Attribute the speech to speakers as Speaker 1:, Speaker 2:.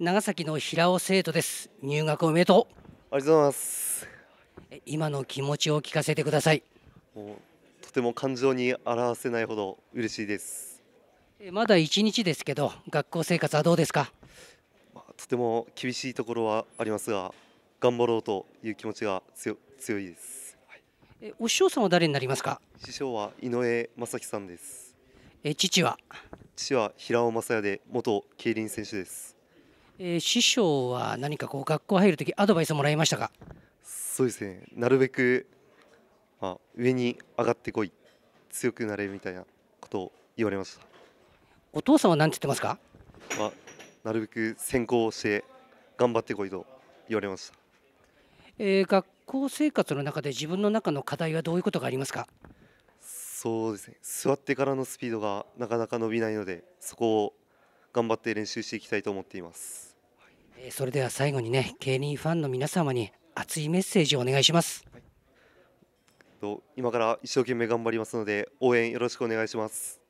Speaker 1: 長崎の平尾生徒です入学おめでとう
Speaker 2: ありがとうございます今の気
Speaker 1: 持ちを聞かせてください
Speaker 2: とても感情に表せないほど嬉しいです
Speaker 1: まだ1日ですけど学校生活はどうですか、
Speaker 2: まあ、とても厳しいところはありますが頑張ろうという気持ちが強いです、
Speaker 1: はい、お師匠さんは誰になりますか
Speaker 2: 師匠は井上正樹さんですえ父は父は平尾正也で元競輪選手です
Speaker 1: えー、師匠は何かこう学校入るときアドバイスもらいましたか
Speaker 2: そうですねなるべく、まあ、上に上がってこい強くなれみたいなことを言われました
Speaker 1: お父さんは何て言ってますか、
Speaker 2: まあ、なるべく先行して頑張ってこいと言われました、
Speaker 1: えー、学校生活の中で自分の中の課題はどういうことがありますか
Speaker 2: そうですね座ってからのスピードがなかなか伸びないのでそこを頑張って練習していきたいと思っています
Speaker 1: それでは最後にね、競輪ファンの皆様に熱いメッセージをお願いします。
Speaker 2: 今から一生懸命頑張りますので、応援よろしくお願いします。